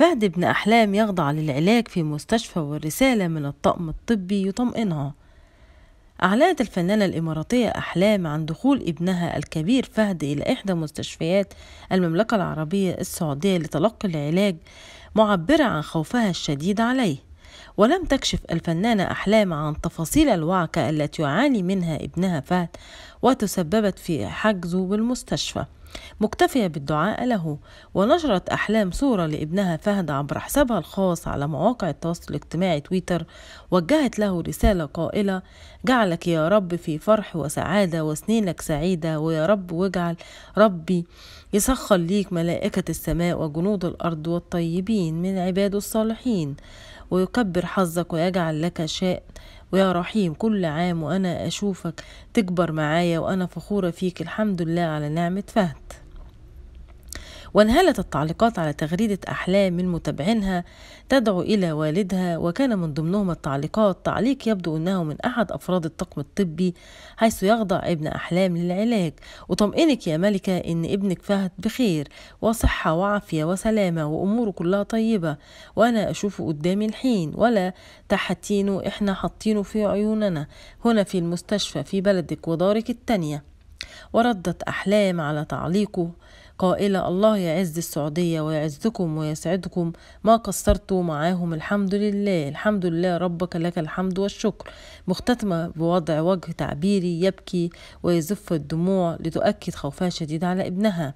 فهد ابن أحلام يخضع للعلاج في مستشفى والرسالة من الطقم الطبي يطمئنها أعلنت الفنانة الإماراتية أحلام عن دخول ابنها الكبير فهد إلى إحدى مستشفيات المملكة العربية السعودية لتلقي العلاج معبرة عن خوفها الشديد عليه ولم تكشف الفنانة أحلام عن تفاصيل الوعكة التي يعاني منها ابنها فهد وتسببت في حجزه بالمستشفى مكتفية بالدعاء له ونشرت أحلام صورة لابنها فهد عبر حسابها الخاص على مواقع التواصل الاجتماعي تويتر وجهت له رسالة قائلة جعلك يا رب في فرح وسعادة وسنينك سعيدة ويا رب واجعل ربي يسخر ليك ملائكة السماء وجنود الأرض والطيبين من عباده الصالحين ويكبر حظك ويجعل لك شاء ويا رحيم كل عام وأنا أشوفك تكبر معايا وأنا فخورة فيك الحمد لله على نعمة فهد وانهالت التعليقات على تغريدة أحلام من متابعينها تدعو إلى والدها وكان من ضمنهم التعليقات تعليق يبدو أنه من أحد أفراد الطاقم الطبي حيث يخضع ابن أحلام للعلاج وطمئنك يا ملكة إن ابنك فهد بخير وصحة وعافية وسلامة وأموره كلها طيبة وأنا أشوفه قدامي الحين ولا تحتينه إحنا حاطينه في عيوننا هنا في المستشفى في بلدك ودارك التانية وردت أحلام على تعليقه قائلة الله يعز السعودية ويعزكم ويسعدكم ما قصرتوا معاهم الحمد لله الحمد لله ربك لك الحمد والشكر مختتمة بوضع وجه تعبيري يبكي ويزف الدموع لتؤكد خوفها الشديد على ابنها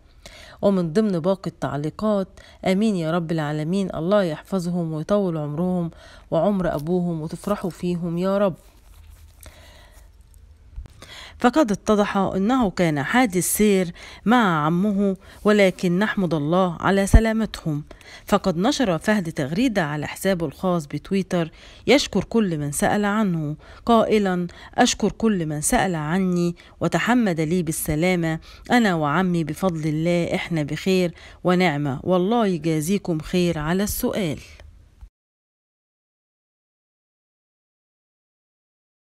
ومن ضمن باقي التعليقات امين يا رب العالمين الله يحفظهم ويطول عمرهم وعمر ابوهم وتفرحوا فيهم يا رب فقد اتضح أنه كان حادث سير مع عمه ولكن نحمد الله على سلامتهم فقد نشر فهد تغريدة على حسابه الخاص بتويتر يشكر كل من سأل عنه قائلا أشكر كل من سأل عني وتحمد لي بالسلامة أنا وعمي بفضل الله إحنا بخير ونعمة والله يجازيكم خير على السؤال